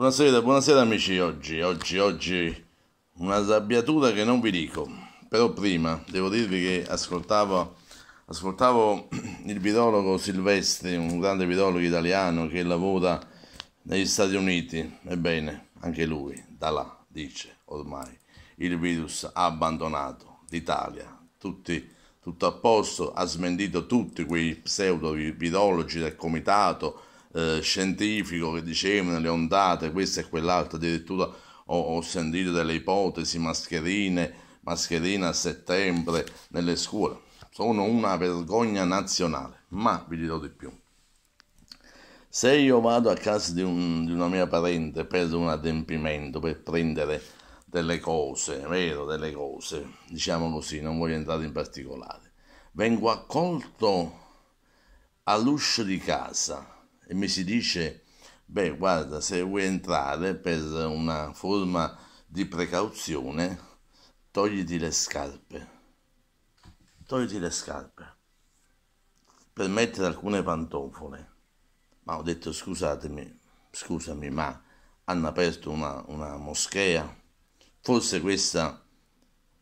Buonasera, buonasera amici, oggi, oggi, oggi una sabbiatura che non vi dico, però prima devo dirvi che ascoltavo, ascoltavo il virologo Silvestri, un grande virologo italiano che lavora negli Stati Uniti, ebbene, anche lui, da là, dice ormai, il virus ha abbandonato l'Italia, tutti, tutto a posto, ha smentito tutti quei pseudo virologi del comitato, eh, scientifico che dicevano le ondate, questo e quell'altro, addirittura ho, ho sentito delle ipotesi, mascherine, mascherine a settembre nelle scuole. Sono una vergogna nazionale, ma vi dirò di più. Se io vado a casa di, un, di una mia parente per un adempimento, per prendere delle cose, vero, delle cose, diciamo così, non voglio entrare in particolare, vengo accolto all'uscio di casa e mi si dice, beh guarda, se vuoi entrare per una forma di precauzione, togliti le scarpe. Togliti le scarpe per mettere alcune pantofole. Ma ho detto scusatemi, scusami, ma hanno aperto una, una moschea. Forse questa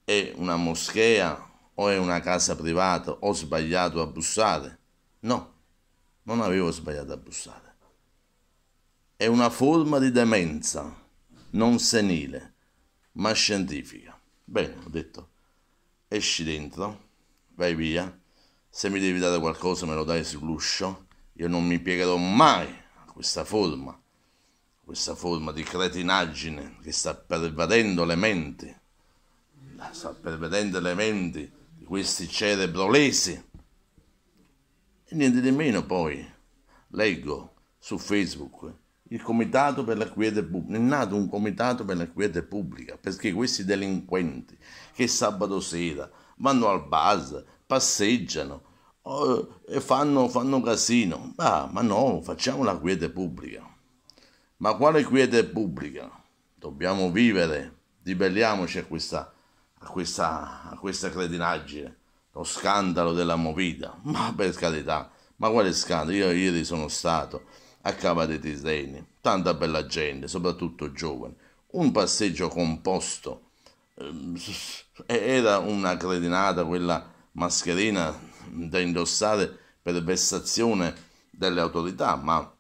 è una moschea o è una casa privata, ho sbagliato a bussare. No, non avevo sbagliato a bussare. È una forma di demenza, non senile, ma scientifica. Bene, ho detto, esci dentro, vai via, se mi devi dare qualcosa me lo dai sull'uscio, io non mi piegherò mai a questa forma, a questa forma di cretinaggine che sta pervadendo le menti, sta pervadendo le menti di questi cerebrolesi e niente di meno poi, leggo su Facebook, il comitato per la quiete pubblica, è nato un comitato per la quiete pubblica, perché questi delinquenti che sabato sera vanno al bus, passeggiano, eh, e fanno, fanno casino. Ah, ma no, facciamo la quiete pubblica. Ma quale quiete pubblica? Dobbiamo vivere, ribelliamoci a questa, a questa, a questa cretinaggine lo scandalo della movita. Ma per carità, ma quale scandalo? Io ieri sono stato a Cava dei Tisdeni, tanta bella gente, soprattutto giovani. Un passeggio composto, ehm, era una cretinata quella mascherina da indossare per vessazione delle autorità, ma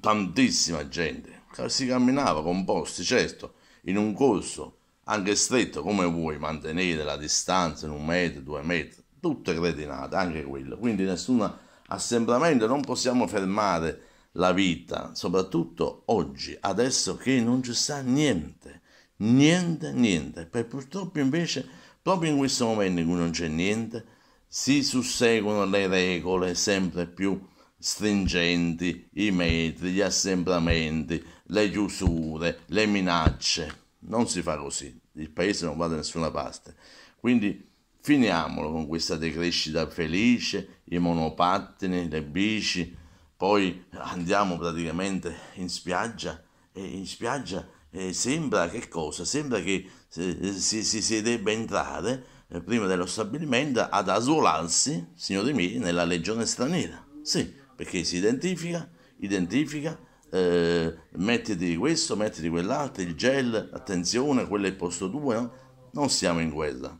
tantissima gente, si camminava composti, certo, in un corso anche stretto come vuoi mantenere la distanza in un metro, due metri, tutto è cretinato, anche quello, quindi nessun assembramento, non possiamo fermare la vita, soprattutto oggi, adesso che non ci sta niente, niente, niente, per purtroppo invece proprio in questo momento in cui non c'è niente, si susseguono le regole sempre più stringenti, i metri, gli assembramenti, le chiusure, le minacce. Non si fa così, il paese non va da nessuna parte. Quindi finiamolo con questa decrescita felice, i monopattini, le bici, poi andiamo praticamente in spiaggia e in spiaggia eh, sembra che cosa? Sembra che eh, si, si, si, debba entrare eh, prima dello stabilimento ad asuolarsi, signori miei, nella legione straniera. Sì, perché si identifica, identifica eh, mettiti questo, mettiti quell'altro, il gel, attenzione, quello è il posto 2, no? Eh? Non siamo in guerra,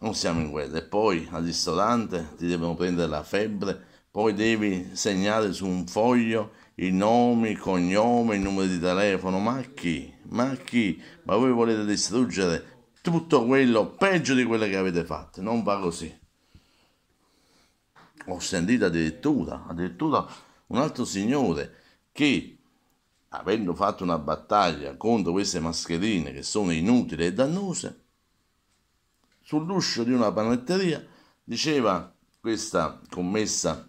non siamo in guerra. E poi al ristorante ti devono prendere la febbre, poi devi segnare su un foglio i nomi, il cognome, il numero di telefono, ma chi? Ma chi? Ma voi volete distruggere tutto quello peggio di quello che avete fatto, non va così. Ho sentito addirittura, addirittura un altro signore che avendo fatto una battaglia contro queste mascherine che sono inutili e dannose, sull'uscio di una panetteria diceva questa commessa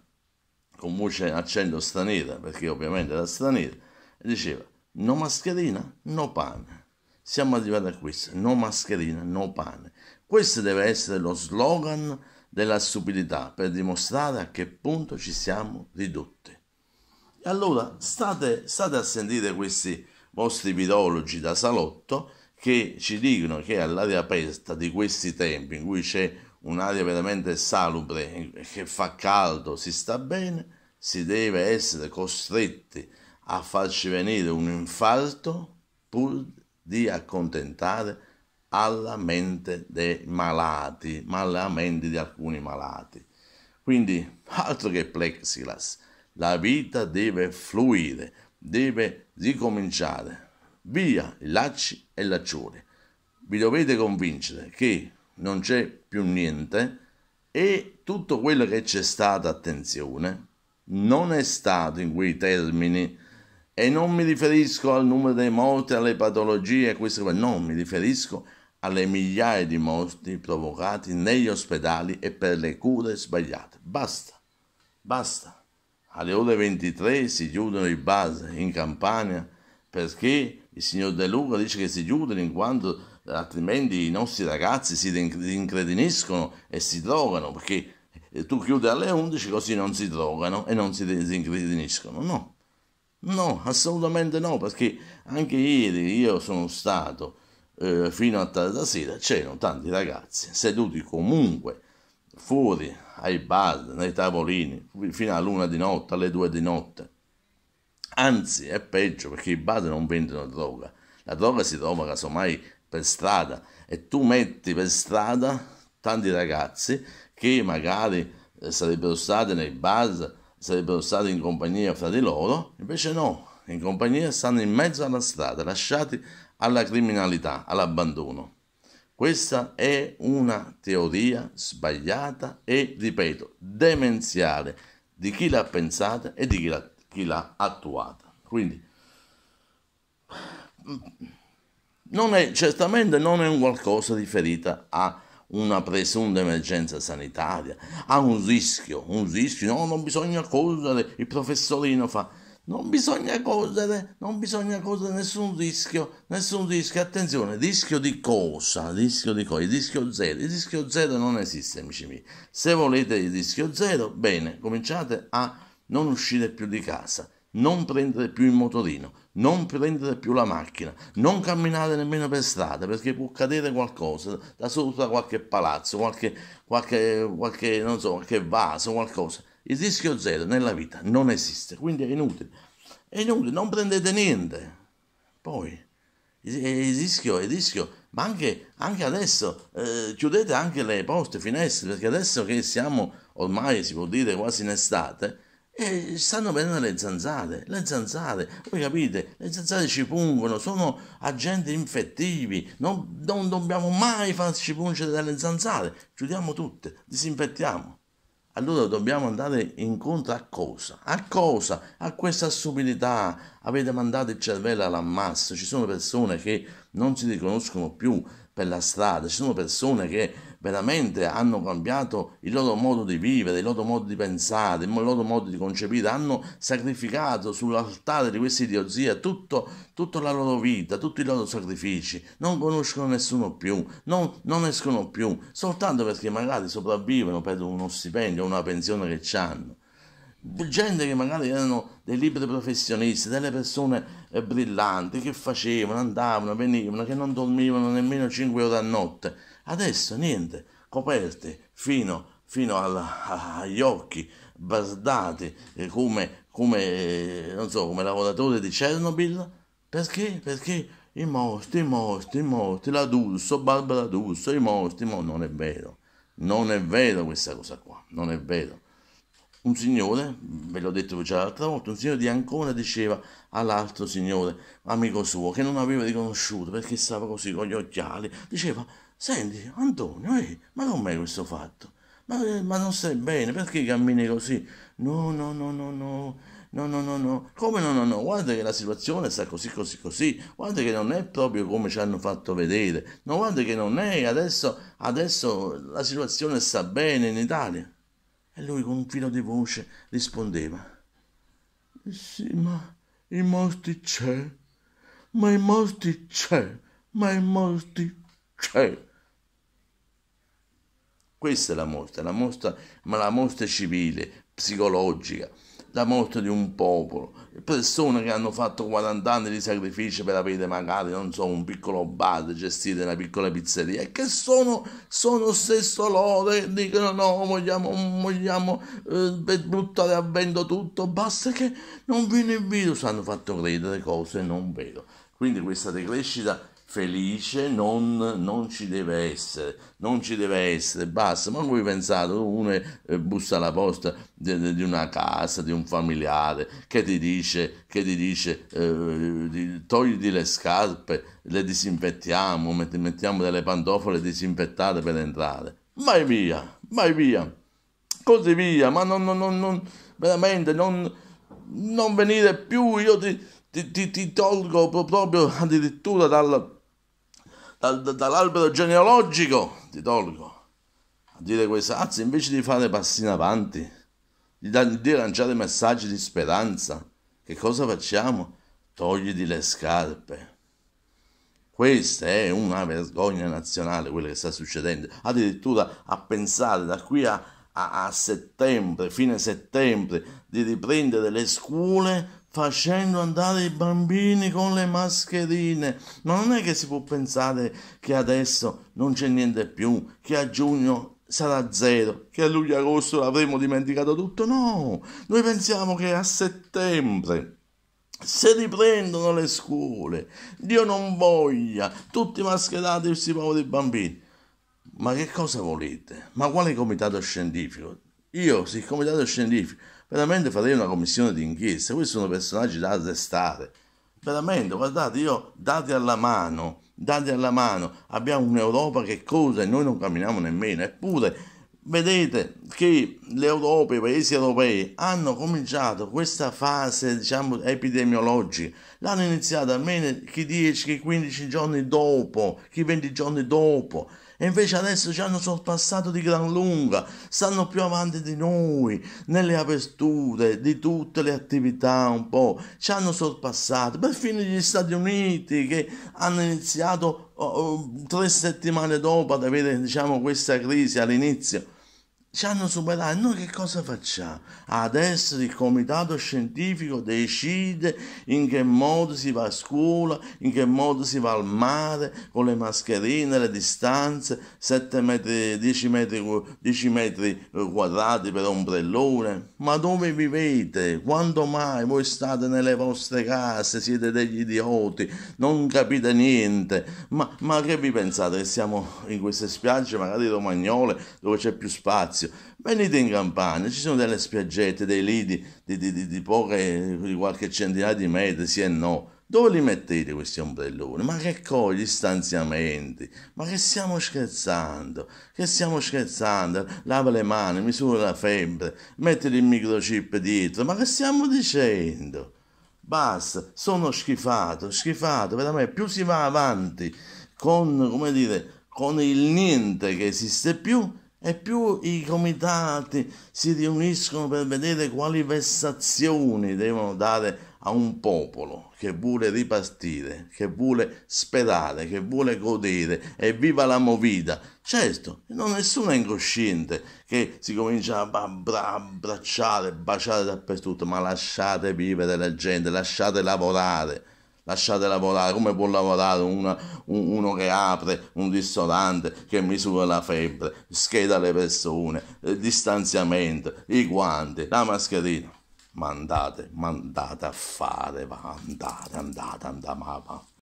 con voce accento straniera, perché ovviamente era straniera, e diceva no mascherina, no pane. Siamo arrivati a questo, no mascherina, no pane. Questo deve essere lo slogan della stupidità per dimostrare a che punto ci siamo ridotti allora state, state a sentire questi vostri virologi da salotto che ci dicono che all'aria aperta di questi tempi in cui c'è un'aria veramente salubre, che fa caldo, si sta bene, si deve essere costretti a farci venire un infarto pur di accontentare alla mente dei malati, ma alla mente di alcuni malati. Quindi altro che plexiglass, la vita deve fluire, deve ricominciare. Via i lacci e laccioli. Vi dovete convincere che non c'è più niente e tutto quello che c'è stato, attenzione, non è stato in quei termini e non mi riferisco al numero dei morti, alle patologie, a questo, no, mi riferisco alle migliaia di morti provocati negli ospedali e per le cure sbagliate. Basta, basta. Alle ore 23 si chiudono i bus in Campania perché il signor De Luca dice che si chiudono in quanto altrimenti i nostri ragazzi si incrediniscono e si drogano perché eh, tu chiudi alle 11 così non si drogano e non si incrediniscono no no assolutamente no perché anche ieri io sono stato eh, fino a tarda sera c'erano tanti ragazzi seduti comunque fuori ai bar, nei tavolini, fino all'una di notte, alle due di notte. Anzi, è peggio perché i bar non vendono droga. La droga si trova casomai per strada e tu metti per strada tanti ragazzi che magari eh, sarebbero stati nei bar, sarebbero stati in compagnia fra di loro, invece no, in compagnia stanno in mezzo alla strada, lasciati alla criminalità, all'abbandono. Questa è una teoria sbagliata e, ripeto, demenziale di chi l'ha pensata e di chi l'ha, chi l'ha attuata. Quindi, non è, certamente non è un qualcosa riferito a una presunta emergenza sanitaria, a un rischio, un rischio, no, non bisogna correre, il professorino fa non bisogna correre, non bisogna correre nessun rischio, nessun rischio, attenzione, rischio di cosa? Rischio di cosa? Il rischio zero, il rischio zero non esiste, amici miei. Se volete il rischio zero, bene, cominciate a non uscire più di casa, non prendere più il motorino, non prendere più la macchina, non camminare nemmeno per strada perché può cadere qualcosa da sopra qualche palazzo, qualche, qualche, qualche, so, qualche vaso, qualcosa il rischio zero nella vita non esiste, quindi è inutile. È inutile, non prendete niente. Poi, il rischio, il rischio, ma anche, anche adesso eh, chiudete anche le porte, finestre, perché adesso che siamo ormai, si può dire, quasi in estate, e eh, stanno venendo le zanzare, le zanzare, voi capite, le zanzare ci pungono, sono agenti infettivi, non, non dobbiamo mai farci pungere dalle zanzare, chiudiamo tutte, disinfettiamo allora dobbiamo andare incontro a cosa? A cosa? A questa stupidità. Avete mandato il cervello all'ammasso. Ci sono persone che non si riconoscono più per la strada, ci sono persone che veramente hanno cambiato il loro modo di vivere, il loro modo di pensare, il loro modo di concepire, hanno sacrificato sull'altare di questa idiozia tutto, tutta la loro vita, tutti i loro sacrifici, non conoscono nessuno più, non, non escono più, soltanto perché magari sopravvivono per uno stipendio, una pensione che hanno gente che magari erano dei liberi professionisti, delle persone eh, brillanti che facevano, andavano, venivano, che non dormivano nemmeno 5 ore a notte Adesso niente, coperte fino, fino alla, agli occhi, bardati eh, come, come, eh, non so, come lavoratore di Chernobyl. Perché? Perché i morti, i morti, i morti, la D'Urso, Barbara D'Urso, i morti, ma non è vero. Non è vero questa cosa qua, non è vero un signore, ve l'ho detto già l'altra volta, un signore di Ancona diceva all'altro signore, amico suo, che non aveva riconosciuto perché stava così con gli occhiali, diceva, senti Antonio, eh, ma com'è questo fatto? Ma, ma, non stai bene, perché cammini così? No, no, no, no, no, no, no, no, no, come no, no, no, guarda che la situazione sta così, così, così, guarda che non è proprio come ci hanno fatto vedere, no, guarda che non è, adesso, adesso la situazione sta bene in Italia e lui con un filo di voce rispondeva sì ma i morti c'è ma i morti c'è ma i morti c'è questa è la mostra, la mostra ma la mostra civile, psicologica la morte di un popolo, persone che hanno fatto 40 anni di sacrifici per avere magari, non so, un piccolo bar, gestito in una piccola pizzeria, e che sono, sono stesso loro e dicono no, vogliamo, vogliamo eh, buttare a vento tutto, basta che non viene il virus, hanno fatto credere cose non vero. Quindi questa decrescita felice non, non, ci deve essere, non ci deve essere, basta. Ma voi pensate, uno eh, bussa alla posta di, di, una casa, di un familiare, che ti dice, che ti dice eh, di, le scarpe, le disinfettiamo, mettiamo delle pantofole disinfettate per entrare. Vai via, vai via, così via, ma non, non, non veramente non, non venire più, io ti, ti, ti, ti tolgo proprio addirittura dalla, dal, dall'albero genealogico ti tolgo. A dire questa, anzi, invece di fare passi in avanti, di, di lanciare messaggi di speranza, che cosa facciamo? Togliti le scarpe. Questa è una vergogna nazionale quella che sta succedendo. Addirittura a pensare da qui a, a, a settembre, fine settembre, di riprendere le scuole facendo andare i bambini con le mascherine. Ma non è che si può pensare che adesso non c'è niente più, che a giugno sarà zero, che a luglio e agosto l'avremo dimenticato tutto. No, noi pensiamo che a settembre. Se riprendono le scuole, Dio non voglia, tutti mascherati questi poveri bambini. Ma che cosa volete? Ma quale comitato scientifico? Io, sì, comitato scientifico, veramente farei una commissione d'inchiesta, questi sono personaggi da arrestare. Veramente, guardate, io dati alla mano, dati alla mano, abbiamo un'Europa che cosa e noi non camminiamo nemmeno, eppure vedete che l'Europa, i paesi europei hanno cominciato questa fase diciamo, epidemiologica, l'hanno iniziata almeno chi 10, chi 15 giorni dopo, chi 20 giorni dopo. E invece adesso ci hanno sorpassato di gran lunga, stanno più avanti di noi, nelle aperture, di tutte le attività un po', ci hanno sorpassato, perfino gli Stati Uniti che hanno iniziato oh, oh, tre settimane dopo ad avere diciamo, questa crisi all'inizio ci hanno superato. E Noi che cosa facciamo? Adesso il comitato scientifico decide in che modo si va a scuola, in che modo si va al mare, con le mascherine, le distanze, 7 metri, 10 metri, 10 metri eh, quadrati per ombrellone. Ma dove vivete? Quando mai voi state nelle vostre case? Siete degli idioti, non capite niente. Ma, ma che vi pensate che siamo in queste spiagge magari romagnole dove c'è più spazio? Venite in campagna, ci sono delle spiaggette, dei lidi di, di, di, di, poche, di qualche centinaia di metri, sì e no. Dove li mettete questi ombrelloni? Ma che cogli stanziamenti? Ma che stiamo scherzando? Che stiamo scherzando? Lava le mani, misura la febbre, mettili il microchip dietro. Ma che stiamo dicendo? Basta, sono schifato, schifato, veramente più si va avanti con, come dire, con il niente che esiste più e più i comitati si riuniscono per vedere quali vessazioni devono dare a un popolo che vuole ripartire, che vuole sperare, che vuole godere e viva la movida. Certo, non nessuno è incosciente che si comincia a abbracciare, baciare dappertutto, ma lasciate vivere la gente, lasciate lavorare lasciate lavorare, come può lavorare una, un, uno che apre un ristorante che misura la febbre, scheda le persone, il eh, distanziamento, i guanti, la mascherina. Mandate, mandate a fare, va, andate, andate, andate, ma va.